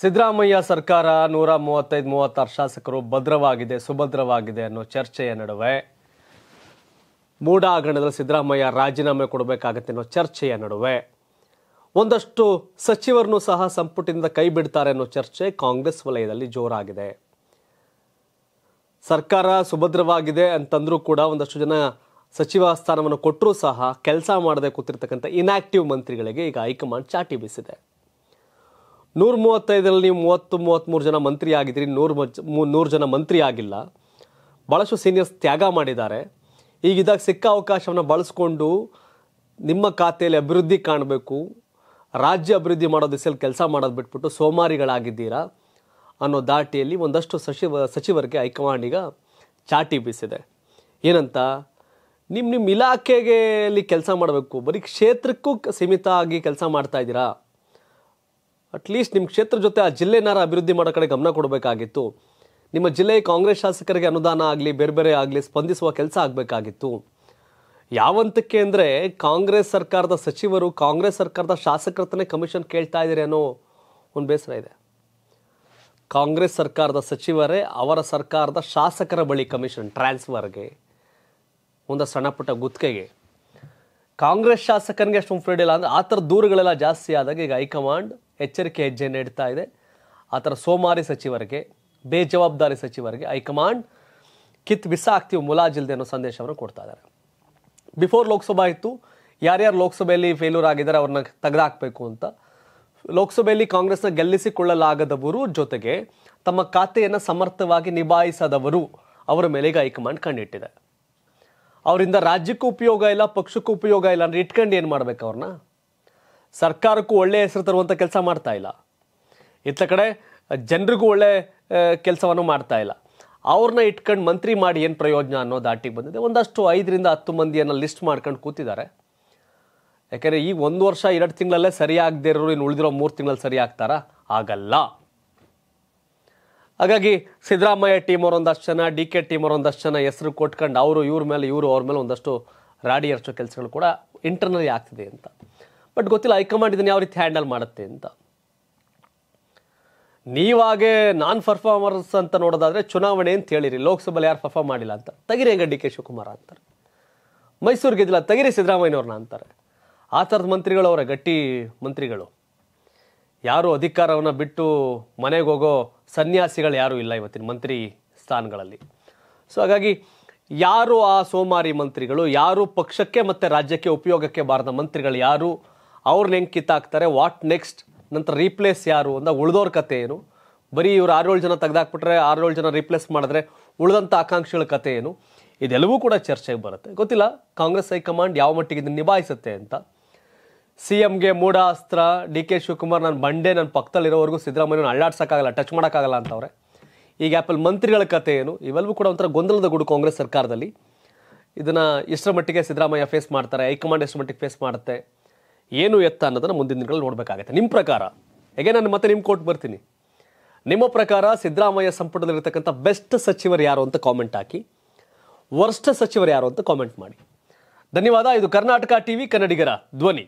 ಸಿದ್ದರಾಮಯ್ಯ ಸರ್ಕಾರ ನೂರ ಮೂವತ್ತೈದು ಮೂವತ್ತಾರು ಶಾಸಕರು ಭದ್ರವಾಗಿದೆ ಸುಭದ್ರವಾಗಿದೆ ಅನ್ನೋ ಚರ್ಚೆಯ ನಡುವೆ ಮೂಡಾಗಣದಲ್ಲಿ ಸಿದ್ದರಾಮಯ್ಯ ರಾಜೀನಾಮೆ ಕೊಡಬೇಕಾಗತ್ತೆ ಅನ್ನೋ ಚರ್ಚೆಯ ನಡುವೆ ಒಂದಷ್ಟು ಸಚಿವರನ್ನು ಸಹ ಸಂಪುಟದಿಂದ ಕೈ ಬಿಡ್ತಾರೆ ಅನ್ನೋ ಚರ್ಚೆ ಕಾಂಗ್ರೆಸ್ ವಲಯದಲ್ಲಿ ಜೋರಾಗಿದೆ ಸರ್ಕಾರ ಸುಭದ್ರವಾಗಿದೆ ಅಂತಂದ್ರೂ ಕೂಡ ಒಂದಷ್ಟು ಜನ ಸಚಿವ ಸ್ಥಾನವನ್ನು ಕೊಟ್ಟರೂ ಸಹ ಕೆಲಸ ಮಾಡದೆ ಕೂತಿರ್ತಕ್ಕಂಥ ಇನ್ಆಕ್ಟಿವ್ ಮಂತ್ರಿಗಳಿಗೆ ಈಗ ಹೈಕಮಾಂಡ್ ಚಾಟಿ ಬೀಸಿದೆ ನೂರ ಮೂವತ್ತೈದರಲ್ಲಿ ನೀವು ಮೂವತ್ತು ಮೂವತ್ತ್ಮೂರು ಜನ ಮಂತ್ರಿ ಆಗಿದ್ದೀರಿ ನೂರು ನೂರು ಜನ ಮಂತ್ರಿ ಆಗಿಲ್ಲ ಭಾಳಷ್ಟು ಸೀನಿಯರ್ಸ್ ತ್ಯಾಗ ಮಾಡಿದ್ದಾರೆ ಈಗ ಇದಾಗ ಸಿಕ್ಕ ಅವಕಾಶವನ್ನು ಬಳಸ್ಕೊಂಡು ನಿಮ್ಮ ಖಾತೆಯಲ್ಲಿ ಅಭಿವೃದ್ಧಿ ಕಾಣಬೇಕು ರಾಜ್ಯ ಅಭಿವೃದ್ಧಿ ಮಾಡೋ ದಿಸಲ್ಲಿ ಕೆಲಸ ಮಾಡೋದು ಬಿಟ್ಬಿಟ್ಟು ಸೋಮಾರಿಗಳಾಗಿದ್ದೀರಾ ಅನ್ನೋ ದಾಟಿಯಲ್ಲಿ ಒಂದಷ್ಟು ಸಚಿವ ಸಚಿವರಿಗೆ ಹೈಕಮಾಂಡ್ ಈಗ ಚಾಟಿ ಬೀಸಿದೆ ಏನಂತ ನಿಮ್ಮ ನಿಮ್ಮ ಇಲಾಖೆಗೆ ಕೆಲಸ ಮಾಡಬೇಕು ಬರೀ ಕ್ಷೇತ್ರಕ್ಕೂ ಸೀಮಿತ ಆಗಿ ಕೆಲಸ ಮಾಡ್ತಾ ಇದ್ದೀರಾ ಅಟ್ಲೀಸ್ಟ್ ನಿಮ್ಮ ಕ್ಷೇತ್ರ ಜೊತೆ ಆ ಜಿಲ್ಲೆನಾರ ಅಭಿವೃದ್ಧಿ ಮಾಡೋ ಕಡೆ ಗಮನ ಕೊಡಬೇಕಾಗಿತ್ತು ನಿಮ್ಮ ಜಿಲ್ಲೆಯ ಕಾಂಗ್ರೆಸ್ ಶಾಸಕರಿಗೆ ಅನುದಾನ ಆಗಲಿ ಬೇರೆ ಬೇರೆ ಆಗಲಿ ಸ್ಪಂದಿಸುವ ಕೆಲಸ ಆಗಬೇಕಾಗಿತ್ತು ಯಾವಂತಕ್ಕೆ ಅಂದರೆ ಕಾಂಗ್ರೆಸ್ ಸರ್ಕಾರದ ಸಚಿವರು ಕಾಂಗ್ರೆಸ್ ಸರ್ಕಾರದ ಶಾಸಕರತನೇ ಕಮಿಷನ್ ಕೇಳ್ತಾ ಇದ್ದೀರಿ ಅನ್ನೋ ಒಂದು ಬೇಸರ ಇದೆ ಕಾಂಗ್ರೆಸ್ ಸರ್ಕಾರದ ಸಚಿವರೇ ಅವರ ಸರ್ಕಾರದ ಶಾಸಕರ ಬಳಿ ಕಮಿಷನ್ ಟ್ರಾನ್ಸ್ಫರ್ಗೆ ಒಂದು ಸಣ್ಣ ಪುಟ್ಟ ಗುತ್ತಿಗೆಗೆ ಕಾಂಗ್ರೆಸ್ ಶಾಸಕನಿಗೆ ಅಷ್ಟೊಂದು ಫ್ರೀಡ್ ಇಲ್ಲ ಅಂದರೆ ಆ ಥರ ದೂರುಗಳೆಲ್ಲ ಜಾಸ್ತಿ ಆದಾಗ ಈಗ ಹೈಕಮಾಂಡ್ ಎಚ್ಚರಿಕೆ ಹೆಜ್ಜೆ ನೀಡ್ತಾ ಇದೆ ಆ ಥರ ಸೋಮಾರಿ ಸಚಿವರಿಗೆ ಬೇಜವಾಬ್ದಾರಿ ಸಚಿವರಿಗೆ ಹೈಕಮಾಂಡ್ ಕಿತ್ ಬಿಸಾಕ್ತೀವಿ ಮುಲಾಜಿಲ್ದೆ ಅನ್ನೋ ಸಂದೇಶವನ್ನು ಕೊಡ್ತಾ ಇದ್ದಾರೆ ಬಿಫೋರ್ ಲೋಕಸಭಾ ಇತ್ತು ಯಾರ್ಯಾರು ಲೋಕಸಭೆಯಲ್ಲಿ ಫೇಲ್ಯೂರ್ ಆಗಿದ್ದಾರೆ ಅವ್ರನ್ನ ತೆಗೆದಾಕಬೇಕು ಅಂತ ಲೋಕಸಭೆಯಲ್ಲಿ ಕಾಂಗ್ರೆಸ್ನ ಗೆಲ್ಲಿಸಿಕೊಳ್ಳಲಾಗದವರು ಜೊತೆಗೆ ತಮ್ಮ ಖಾತೆಯನ್ನು ಸಮರ್ಥವಾಗಿ ನಿಭಾಯಿಸದವರು ಅವರ ಮೇಲೆ ಈಗ ಹೈಕಮಾಂಡ್ ಕಂಡಿಟ್ಟಿದೆ ಅವರಿಂದ ರಾಜ್ಯಕ್ಕೂ ಉಪಯೋಗ ಇಲ್ಲ ಪಕ್ಷಕ್ಕೂ ಉಪಯೋಗ ಇಲ್ಲ ಅಂದರೆ ಇಟ್ಕೊಂಡು ಏನು ಮಾಡಬೇಕು ಅವ್ರನ್ನ ಸರ್ಕಾರಕ್ಕೂ ಒಳ್ಳೆಯ ಹೆಸರು ತರುವಂಥ ಕೆಲಸ ಮಾಡ್ತಾ ಇಲ್ಲ ಇತ್ತ ಕಡೆ ಜನರಿಗೂ ಒಳ್ಳೆ ಕೆಲಸವನ್ನು ಮಾಡ್ತಾ ಇಲ್ಲ ಅವ್ರನ್ನ ಇಟ್ಕೊಂಡು ಮಂತ್ರಿ ಮಾಡಿ ಏನು ಪ್ರಯೋಜನ ಅನ್ನೋ ದಾಟಿಗೆ ಬಂದಿದೆ ಒಂದಷ್ಟು ಐದರಿಂದ ಹತ್ತು ಮಂದಿಯನ್ನು ಲಿಸ್ಟ್ ಮಾಡ್ಕೊಂಡು ಕೂತಿದ್ದಾರೆ ಯಾಕೆಂದರೆ ಈಗ ಒಂದು ವರ್ಷ ಎರಡು ತಿಂಗಳಲ್ಲೇ ಸರಿಯಾಗದೇ ಇರೋರು ಇನ್ನು ಉಳಿದಿರೋ ಮೂರು ತಿಂಗಳಲ್ಲಿ ಸರಿ ಆಗ್ತಾರಾ ಆಗಲ್ಲ ಹಾಗಾಗಿ ಸಿದ್ದರಾಮಯ್ಯ ಟೀಮ್ ಒಂದಷ್ಟು ಜನ ಡಿ ಕೆ ಟೀಮ್ ಒಂದಷ್ಟು ಜನ ಹೆಸರು ಕೊಟ್ಕೊಂಡು ಅವರು ಇವ್ರ ಮೇಲೆ ಇವರು ಅವ್ರ ಮೇಲೆ ಒಂದಷ್ಟು ರಾಡಿ ಹರಿಸೋ ಕೆಲಸಗಳು ಕೂಡ ಇಂಟರ್ನಲಿ ಆಗ್ತಿದೆ ಅಂತ ಬಟ್ ಗೊತ್ತಿಲ್ಲ ಹೈಕಮಾಂಡ್ ಇದನ್ನು ಯಾವ ರೀತಿ ಹ್ಯಾಂಡಲ್ ಮಾಡುತ್ತೆ ಅಂತ ನೀವಾಗೆ ನಾನ್ ಪರ್ಫಾರ್ಮರ್ಸ್ ಅಂತ ನೋಡೋದಾದರೆ ಚುನಾವಣೆ ಅಂತ ಹೇಳಿರಿ ಲೋಕಸಭೆಯಲ್ಲಿ ಯಾರು ಪರ್ಫಾರ್ಮ್ ಮಾಡಿಲ್ಲ ಅಂತ ತಗಿರಿ ಹೆಂಗ ಡಿ ಕೆ ಶಿವಕುಮಾರ್ ಅಂತಾರೆ ಮೈಸೂರಿಗೆ ಇದಿಲ್ಲ ತಗಿರಿ ಸಿದ್ದರಾಮಯ್ಯವ್ರನ್ನ ಅಂತಾರೆ ಆ ಥರದ ಮಂತ್ರಿಗಳು ಅವರ ಗಟ್ಟಿ ಮಂತ್ರಿಗಳು ಯಾರು ಅಧಿಕಾರವನ್ನು ಬಿಟ್ಟು ಮನೆಗೆ ಹೋಗೋ ಸನ್ಯಾಸಿಗಳು ಯಾರೂ ಇಲ್ಲ ಇವತ್ತಿನ ಮಂತ್ರಿ ಸ್ಥಾನಗಳಲ್ಲಿ ಸೊ ಹಾಗಾಗಿ ಯಾರು ಆ ಸೋಮಾರಿ ಮಂತ್ರಿಗಳು ಯಾರು ಪಕ್ಷಕ್ಕೆ ಮತ್ತು ರಾಜ್ಯಕ್ಕೆ ಉಪಯೋಗಕ್ಕೆ ಬಾರದ ಮಂತ್ರಿಗಳು ಯಾರು ಅವ್ರನ್ನ ಹೆಂಗೆ ಕಿತ್ತಾಕ್ತಾರೆ ವಾಟ್ ನೆಕ್ಸ್ಟ್ ನಂತರ ರೀಪ್ಲೇಸ್ ಯಾರು ಅಂತ ಉಳ್ದೋರ ಕತೆ ಏನು ಬರೀ ಇವ್ರು ಆರೇಳು ಜನ ತೆಗೆದಾಕ್ಬಿಟ್ರೆ ಆರೇಳು ಜನ ರೀಪ್ಲೇಸ್ ಮಾಡಿದ್ರೆ ಉಳಿದಂಥ ಆಕಾಂಕ್ಷಿಗಳ ಕತೆ ಏನು ಇದೆಲ್ಲವೂ ಕೂಡ ಚರ್ಚೆಗೆ ಬರುತ್ತೆ ಗೊತ್ತಿಲ್ಲ ಕಾಂಗ್ರೆಸ್ ಹೈಕಮಾಂಡ್ ಯಾವ ಮಟ್ಟಿಗೆ ಇದನ್ನು ನಿಭಾಯಿಸುತ್ತೆ ಅಂತ ಸಿ ಎಮ್ಗೆ ಮೂಢ ಅಸ್ತ್ರ ಡಿ ಕೆ ಶಿವಕುಮಾರ್ ನನ್ನ ಬಂಡೆ ನನ್ನ ಪಕ್ಕದಲ್ಲಿರೋವರೆಗೂ ಸಿದ್ದರಾಮಯ್ಯನ ಅಳ್ಳಾಡ್ಸೋಕ್ಕಾಗಲ್ಲ ಟಚ್ ಮಾಡೋಕ್ಕಾಗಲ್ಲ ಅಂತವ್ರೆ ಈಗ ಆ್ಯಪಲ್ ಮಂತ್ರಿಗಳ ಕತೆ ಏನು ಇವೆಲ್ಲವೂ ಕೂಡ ಒಂಥರ ಗೊಂದಲದ ಗುಡು ಕಾಂಗ್ರೆಸ್ ಸರ್ಕಾರದಲ್ಲಿ ಇದನ್ನು ಎಷ್ಟರ ಮಟ್ಟಿಗೆ ಸಿದ್ದರಾಮಯ್ಯ ಫೇಸ್ ಮಾಡ್ತಾರೆ ಹೈಕಮಾಂಡ್ ಎಷ್ಟರ ಮಟ್ಟಿಗೆ ಫೇಸ್ ಮಾಡುತ್ತೆ ಏನು ಎತ್ತ ಅನ್ನೋದನ್ನು ಮುಂದಿನ ದಿನಗಳಲ್ಲಿ ನೋಡಬೇಕಾಗತ್ತೆ ನಿಮ್ಮ ಪ್ರಕಾರ ಹೇಗೆ ನಾನು ಮತ್ತೆ ನಿಮ್ಮ ಕೋರ್ಟ್ ಬರ್ತೀನಿ ನಿಮ್ಮ ಪ್ರಕಾರ ಸಿದ್ದರಾಮಯ್ಯ ಸಂಪುಟದಲ್ಲಿರ್ತಕ್ಕಂಥ ಬೆಸ್ಟ್ ಸಚಿವರು ಯಾರು ಅಂತ ಕಾಮೆಂಟ್ ಹಾಕಿ ವರ್ಸ್ಟ್ ಸಚಿವರು ಯಾರು ಅಂತ ಕಾಮೆಂಟ್ ಮಾಡಿ ಧನ್ಯವಾದ ಇದು ಕರ್ನಾಟಕ ಟಿವಿ ಕನ್ನಡಿಗರ ಧ್ವನಿ